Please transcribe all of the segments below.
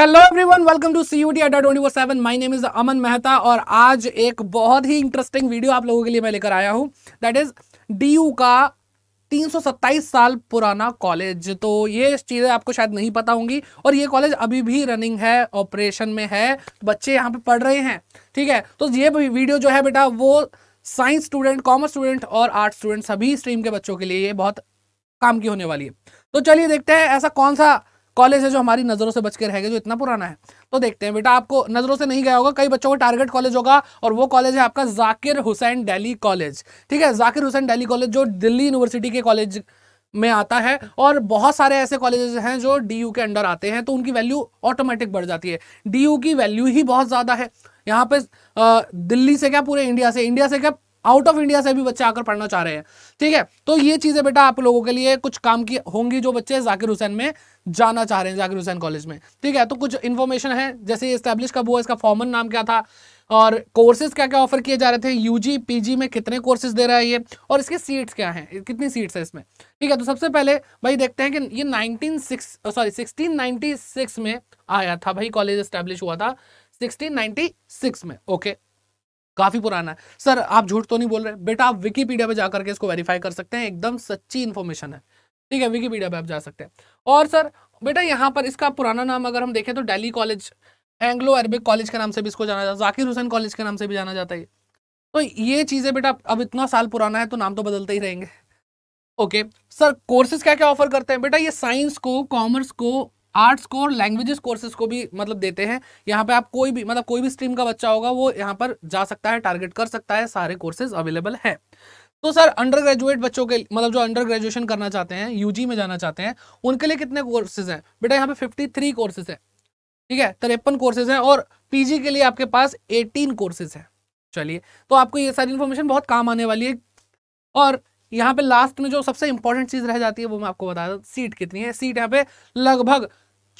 Hello everyone welcome to C U D Adda twenty seven my name is Aman Mehta और आज एक बहुत ही इंटरेस्टिंग वीडियो आप लोगों के लिए मैं लेकर आया हूँ दैट इज़ डी यू का तीन साल पुराना कॉलेज तो ये चीज़ें आपको शायद नहीं पता होंगी और ये कॉलेज अभी भी रनिंग है ऑपरेशन में है बच्चे यहाँ पे पढ़ रहे हैं ठीक है तो ये वीडियो जो है बेटा वो साइंस स्टूडेंट कॉमर्स स्टूडेंट और आर्ट स्टूडेंट सभी स्ट्रीम के बच्चों के लिए ये बहुत काम की होने वाली है तो चलिए देखते हैं ऐसा कौन सा कॉलेज है जो हमारी नज़रों से बच के रहेगा जो इतना पुराना है तो देखते हैं बेटा आपको नज़रों से नहीं गया होगा कई बच्चों का टारगेट कॉलेज होगा और वो कॉलेज है आपका जाकिर हुसैन डेली कॉलेज ठीक है जाकिर हुसैन डेली कॉलेज जो दिल्ली यूनिवर्सिटी के कॉलेज में आता है और बहुत सारे ऐसे कॉलेजेस हैं जो डी के अंडर आते हैं तो उनकी वैल्यू ऑटोमेटिक बढ़ जाती है डी की वैल्यू ही बहुत ज़्यादा है यहाँ पे दिल्ली से क्या पूरे इंडिया से इंडिया से क्या आउट ऑफ इंडिया से भी बच्चे आकर पढ़ना चाह रहे हैं ठीक है तो ये चीज़ें बेटा आप लोगों के लिए कुछ काम की होंगी जो बच्चे जाकिर हुसैन में जाना चाह रहे हैं जाकिर हुसैन कॉलेज में ठीक है तो कुछ इन्फॉर्मेशन है जैसे इस्टेब्लिश कब हुआ इसका फॉर्मन नाम क्या था और कोर्सेज क्या क्या ऑफर किए जा रहे थे यूजी पीजी में कितने कोर्सेज दे रहा है ये और इसके सीट्स क्या हैं कितनी सीट्स है इसमें ठीक है तो सबसे पहले भाई देखते हैं कि ये नाइनटीन सॉरी सिक्सटीन में आया था भाई कॉलेज इस्टेब्लिश हुआ था सिक्सटीन में ओके okay. काफी पुराना है सर आप झूठ तो नहीं बोल रहे बेटा आप विकीपीडिया पे जाकर के इसको वेरीफाई कर सकते हैं एकदम सच्ची इन्फॉर्मेशन है ठीक है विकीपीडिया पे आप जा सकते हैं और सर बेटा यहाँ पर इसका पुराना नाम अगर हम देखें तो Daly College Anglo Arabic College के नाम से भी इसको जाना जाता है जाकिर हुसैन कॉलेज के नाम से भी जाना जाता है तो ये चीज़ें बेटा अब इतना साल पुराना है तो नाम तो बदलते ही रहेंगे ओके सर कोर्सेज क्या क्या ऑफर करते हैं बेटा ये साइंस को कॉमर्स को आर्ट्स और लैंग्वेजेस कोर्सेज को भी मतलब देते हैं यहाँ पे आप कोई भी मतलब कोई भी स्ट्रीम का बच्चा होगा वो यहाँ पर जा सकता है टारगेट कर सकता है सारे कोर्सेज अवेलेबल हैं तो सर अंडर ग्रेजुएट बच्चों के मतलब जो अंडर ग्रेजुएशन करना चाहते हैं यूजी में जाना चाहते हैं उनके लिए कितने कोर्सेज हैं बेटा यहाँ पे फिफ्टी थ्री कोर्सेज है ठीक है तिरपन कोर्सेज हैं और पीजी के लिए आपके पास एटीन कोर्सेज हैं चलिए तो आपको ये सारी इन्फॉर्मेशन बहुत काम आने वाली है और यहाँ पे लास्ट में जो सबसे इंपॉर्टेंट चीज़ रह जाती है वो मैं आपको बता दू सीट कितनी है सीट यहाँ पे लगभग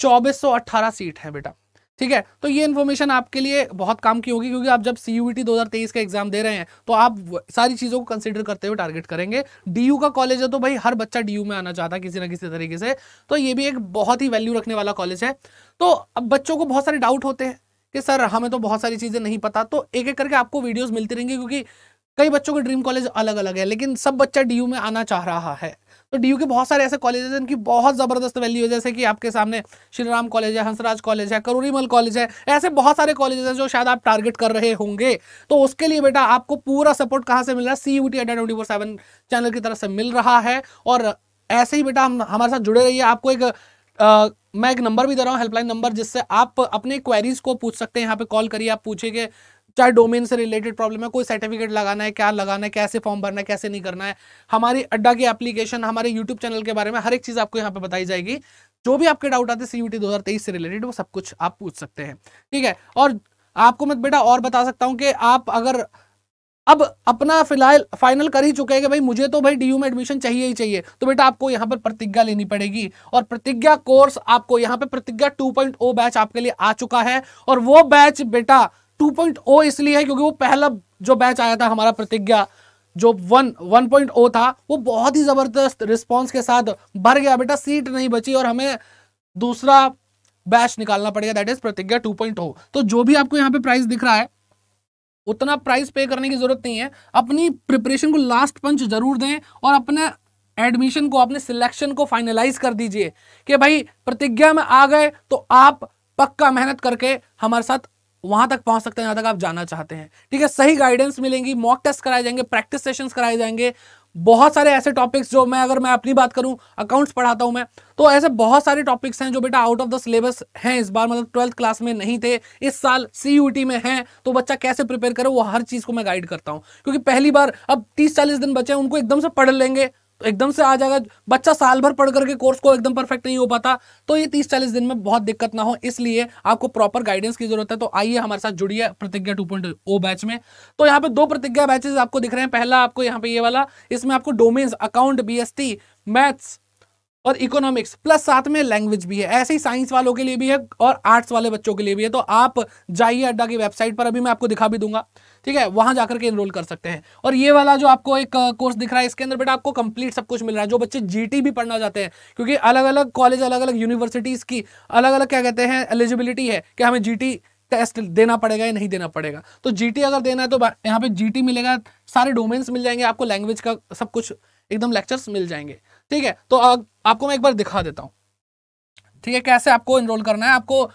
2418 सीट है बेटा ठीक है तो ये इन्फॉर्मेशन आपके लिए बहुत काम की होगी क्योंकि आप जब सी यू का एग्जाम दे रहे हैं तो आप सारी चीज़ों को कंसिडर करते हुए टारगेट करेंगे डी का कॉलेज है तो भाई हर बच्चा डी में आना चाहता है किसी ना किसी तरीके से तो ये भी एक बहुत ही वैल्यू रखने वाला कॉलेज है तो अब बच्चों को बहुत सारे डाउट होते हैं कि सर हमें तो बहुत सारी चीज़ें नहीं पता तो एक एक करके आपको वीडियोज़ मिलती रहेंगी क्योंकि कई बच्चों के ड्रीम कॉलेज अलग अलग है लेकिन सब बच्चा डी में आना चाह रहा है तो डी के बहुत सारे ऐसे कॉलेज हैं जिनकी बहुत ज़बरदस्त वैल्यू है जैसे कि आपके सामने श्रीराम कॉलेज है हंसराज कॉलेज है करूरीमल कॉलेज है ऐसे बहुत सारे कॉलेज हैं जो शायद आप टारगेट कर रहे होंगे तो उसके लिए बेटा आपको पूरा सपोर्ट कहाँ से मिल रहा है C U T twenty four seven channel की तरफ से मिल रहा है और ऐसे ही बेटा हम हमारे साथ जुड़े रहिए आपको एक आ, मैं एक नंबर भी दे रहा हूँ हेल्पलाइन नंबर जिससे आप अपने क्वेरीज को पूछ सकते हैं यहाँ पे कॉल करिए आप पूछेंगे चाहे डोमेन से रिलेटेड प्रॉब्लम है कोई सर्टिफिकेट लगाना है क्या लगाना है कैसे फॉर्म भरना है कैसे नहीं करना है हमारी अड्डा की एप्लीकेशन हमारे यूट्यूब चैनल के बारे में हर एक चीज़ आपको यहाँ पे बताई जाएगी जो भी आपके डाउट आते हैं सी यू से रिलेटेड वो सब कुछ आप पूछ सकते हैं ठीक है और आपको मैं बेटा और बता सकता हूँ कि आप अगर अब अपना फिलहाल फाइनल कर ही चुके हैं कि भाई मुझे तो भाई डी में एडमिशन चाहिए ही चाहिए तो बेटा आपको यहाँ पर प्रतिज्ञा लेनी पड़ेगी और प्रतिज्ञा कोर्स आपको यहाँ पर प्रतिज्ञा 2.0 बैच आपके लिए आ चुका है और वो बैच बेटा 2.0 इसलिए है क्योंकि वो पहला जो बैच आया था हमारा प्रतिज्ञा जो वन वन पॉइंट ओ था वो बहुत ही ज़बरदस्त रिस्पॉन्स के साथ भर गया बेटा सीट नहीं बची और हमें दूसरा बैच निकालना पड़ेगा that is Pratigya two point O तो जो भी आपको यहाँ पे प्राइस दिख रहा है उतना प्राइस पे करने की जरूरत नहीं है अपनी प्रिपरेशन को लास्ट पंच जरूर दें और अपने एडमिशन को अपने सिलेक्शन को फाइनलाइज कर दीजिए कि भाई प्रतिज्ञा में आ गए तो आप पक्का मेहनत करके हमारे साथ वहां तक पहुंच सकते हैं जहां तक आप जाना चाहते हैं ठीक है सही गाइडेंस मिलेंगी मॉक टेस्ट कराए जाएंगे प्रैक्टिस सेशन कराए जाएंगे बहुत सारे ऐसे टॉपिक्स जो मैं अगर मैं अपनी बात करूं अकाउंट्स पढ़ाता हूं मैं तो ऐसे बहुत सारे टॉपिक्स हैं जो बेटा आउट ऑफ द सिलेबस हैं इस बार मतलब ट्वेल्थ क्लास में नहीं थे इस साल सी में हैं तो बच्चा कैसे प्रिपेयर करे वो हर चीज़ को मैं गाइड करता हूं क्योंकि पहली बार अब तीस चालीस दिन बचे हैं उनको एकदम से पढ़ लेंगे एकदम से आ जाएगा बच्चा साल भर पढ़ करके कोर्स को एकदम परफेक्ट नहीं हो पाता तो ये तीस चालीस दिन में बहुत दिक्कत ना हो इसलिए आपको प्रॉपर गाइडेंस की जरूरत है तो आइए हमारे साथ जुड़िए प्रतिज्ञा टू पॉइंट ओ बैच में तो यहाँ पे दो प्रतिज्ञा बैचेस आपको दिख रहे हैं पहला आपको यहाँ पे ये वाला इसमें आपको डोमेन्स अकाउंट बी मैथ्स और इकोनॉमिक्स प्लस साथ में लैंग्वेज भी है ऐसे ही साइंस वालों के लिए भी है और आर्ट्स वाले बच्चों के लिए भी है तो आप जाइए अड्डा की वेबसाइट पर अभी मैं आपको दिखा भी दूंगा ठीक है वहां जाकर के इनरोल कर सकते हैं और ये वाला जो आपको एक कोर्स दिख रहा है इसके अंदर बेटा आपको कंप्लीट सब कुछ मिल रहा है जो बच्चे जी भी पढ़ना चाहते हैं क्योंकि अलग अलग कॉलेज अलग अलग यूनिवर्सिटीज़ की अलग अलग क्या कहते हैं एलिजिबिलिटी है कि हमें जी टेस्ट देना पड़ेगा या नहीं देना पड़ेगा तो जी अगर देना है तो यहाँ पे जी मिलेगा सारे डोमेन्स मिल जाएंगे आपको लैंग्वेज का सब कुछ एकदम लेक्चर्स मिल जाएंगे ठीक है तो आ, आपको मैं एक बार दिखा देता हूँ ठीक है कैसे आपको इनरोल करना है आपको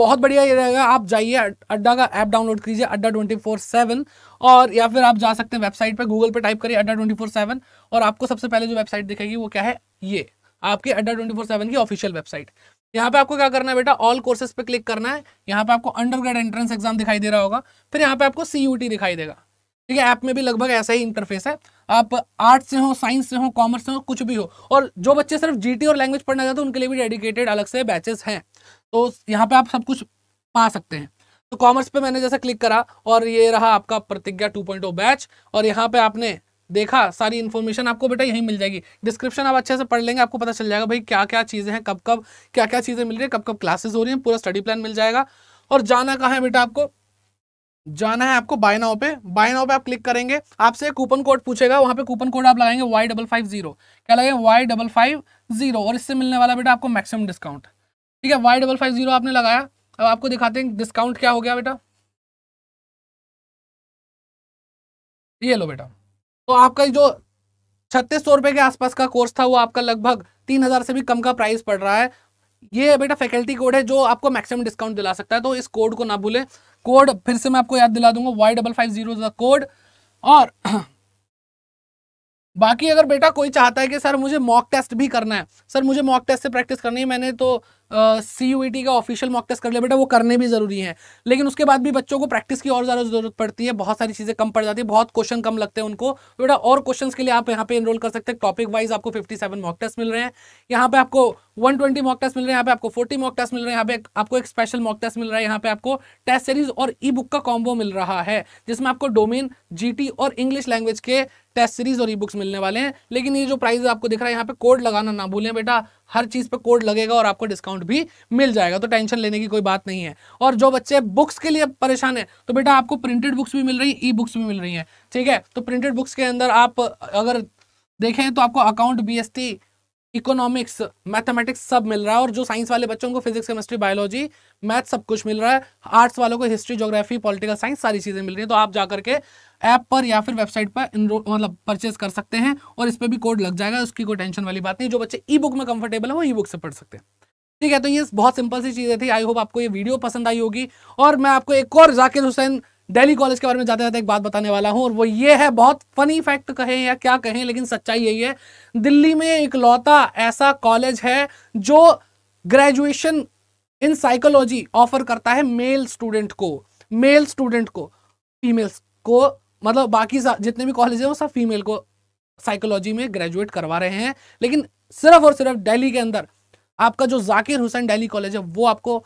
बहुत बढ़िया ये रहेगा आप जाइए अड्डा का ऐप डाउनलोड कीजिए अड्डा ट्वेंटी फोर सेवन और या फिर आप जा सकते हैं वेबसाइट पे गूगल पे टाइप करिए अड्डा ट्वेंटी फोर सेवन और आपको सबसे पहले जो वेबसाइट दिखेगी वो क्या है ये आपके अड्डा ट्वेंटी फोर सेवन की ऑफिशियल वेबसाइट यहाँ पे आपको क्या करना है बेटा ऑल कोर्सेज पे क्लिक करना है यहाँ पे आपको अंडर ग्रेड एंट्रेंस एग्जाम दिखाई दे रहा होगा फिर यहाँ पे आपको सी दिखाई देगा ठीक है ऐप में भी लगभग ऐसा ही इंटरफेस है आप आर्ट्स से हो साइंस से हो कॉमर्स से हो कुछ भी हो और जो बच्चे सिर्फ जीटी और लैंग्वेज पढ़ना चाहते हैं उनके लिए भी डेडिकेटेड अलग से बैचेस हैं तो यहाँ पे आप सब कुछ पा सकते हैं तो कॉमर्स पे मैंने जैसे क्लिक करा और ये रहा आपका प्रतिज्ञा टू बैच oh और यहाँ पे आपने देखा सारी इन्फॉर्मेशन आपको बेटा यहीं मिल जाएगी डिस्क्रिप्शन आप अच्छे से पढ़ लेंगे आपको पता चल जाएगा भाई क्या क्या चीज़ें हैं कब कब क्या क्या चीज़ें मिल रही है कब कब क्लासेज हो रही हैं पूरा स्टडी प्लान मिल जाएगा और जाना कहाँ है बेटा आपको जाना है आपको बाय नाव पे बाय पे आप क्लिक करेंगे आपसे कूपन कोड पूछेगा वहां पे कूपन कोड आप लगाएंगे वाई डबल फाइव जीरो क्या लगे वाई डबल फाइव जीरो और इससे मिलने वाला बेटा आपको मैक्सिमम डिस्काउंट ठीक है वाई डबल फाइव जीरो आपने लगाया अब आपको दिखाते हैं डिस्काउंट क्या हो गया बेटा ये लो बेटा तो आपका जो छत्तीस सौ रुपए के आसपास का कोर्स था वो आपका लगभग तीन हज़ार से भी कम का प्राइस पड़ रहा है ये बेटा फैकल्टी कोड है जो आपको मैक्सिमम डिस्काउंट दिला सकता है तो इस कोड को ना भूलें कोड फिर से मैं आपको याद दिला दूंगा Y double five zero code और बाकी अगर बेटा कोई चाहता है कि सर मुझे मॉक टेस्ट भी करना है सर मुझे मॉक टेस्ट से प्रैक्टिस करनी है मैंने तो सी यू e का ऑफिशियल मॉक टेस्ट कर लिया बेटा वो करने भी ज़रूरी है लेकिन उसके बाद भी बच्चों को प्रैक्टिस की और ज़्यादा ज़रूरत पड़ती है बहुत सारी चीज़ें कम पड़ जाती है बहुत क्वेश्चन कम लगते हैं उनको तो बेटा और क्वेश्चन के लिए आप यहाँ पे इनरोल कर सकते हैं टॉपिक वाइज आपको फिफ्टी सेवन मॉक टेस्ट मिल रहे हैं यहाँ पे आपको वन ट्वेंटी मॉक टेस्ट मिल रहे हैं यहाँ पे आपको फोर्टी मॉक टेस्ट मिल रहे हैं यहाँ पे आपको एक स्पेशल मॉक टेस्ट मिल रहा है यहाँ पे आपको टेस्ट सीरीज और ई बुक का कॉम्बो मिल रहा है जिसमें आपको डोमेन टी और इंग्लिश लैंग्वेज के टेस्ट सीरीज और ई बुक्स मिलने वाले हैं लेकिन ये जो प्राइस आपको दिख रहा है यहाँ पे कोड लगाना ना भूलें बेटा हर चीज़ पे कोड लगेगा और आपको डिस्काउंट भी मिल जाएगा तो टेंशन लेने की कोई बात नहीं है और जो बच्चे बुक्स के लिए परेशान है तो बेटा आपको प्रिंटेड बुक्स भी मिल रही है ई बुक्स भी मिल रही है ठीक है तो प्रिंटेड बुक्स के अंदर आप अगर देखें तो आपको अकाउंट बी इकोनॉमिक्स मैथमेटिक्स सब मिल रहा है और जो साइंस वाले बच्चों को फिजिक्स केमिस्ट्री बायोलॉजी मैथ सब कुछ मिल रहा है आर्ट्स वालों को हिस्ट्री जोग्राफी पॉलिटिकल साइंस सारी चीज़ें मिल रही है तो आप जाकर के ऐप पर या फिर वेबसाइट पर मतलब परचेज कर सकते हैं और इस पर भी कोड लग जाएगा उसकी कोई टेंशन वाली बात नहीं जो बच्चे ई बुक में कंफर्टेबल है वो ई बुक से पढ़ सकते हैं ठीक है तो ये बहुत सिंपल सी चीज़ें थी आई होप आपको ये वीडियो पसंद आई होगी और मैं आपको एक और जाकिर हुसैन दिल्ली कॉलेज के बारे में जाते जाते एक बात बताने वाला हूँ और वो ये है बहुत फनी फैक्ट कहें या क्या कहें लेकिन सच्चाई यही है दिल्ली में इकलौता ऐसा कॉलेज है जो ग्रेजुएशन इन साइकोलॉजी ऑफर करता है मेल स्टूडेंट को मेल स्टूडेंट को फीमेल्स को मतलब बाकी जितने भी कॉलेज हैं वो सब फीमेल को साइकोलॉजी में ग्रेजुएट करवा रहे हैं लेकिन सिर्फ और सिर्फ दिल्ली के अंदर आपका जो जाकिर हुसैन दिल्ली कॉलेज है वो आपको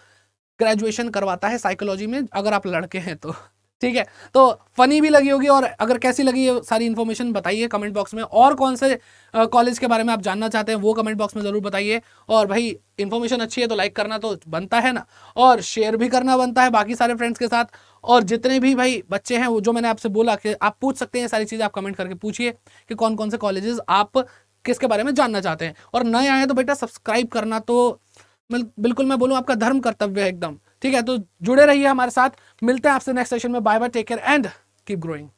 ग्रेजुएशन करवाता है साइकोलॉजी में अगर आप लड़के हैं तो ठीक है तो फनी भी लगी होगी और अगर कैसी लगी ये सारी इन्फॉर्मेशन बताइए कमेंट बॉक्स में और कौन से कॉलेज के बारे में आप जानना चाहते हैं वो कमेंट बॉक्स में ज़रूर बताइए और भाई इन्फॉर्मेशन अच्छी है तो लाइक करना तो बनता है ना और शेयर भी करना बनता है बाकी सारे फ्रेंड्स के साथ और जितने भी भाई बच्चे हैं वो जो मैंने आपसे बोला कि आप पूछ सकते हैं सारी चीज़ें आप कमेंट करके पूछिए कि कौन कौन से कॉलेजेस आप किसके बारे में जानना चाहते हैं और नए आए तो बेटा सब्सक्राइब करना तो बिल्कुल मैं बोलूँ आपका धर्म कर्तव्य है एकदम ठीक है तो जुड़े रहिए हमारे साथ मिलते हैं आपसे नेक्स्ट सेशन में bye bye take care and keep growing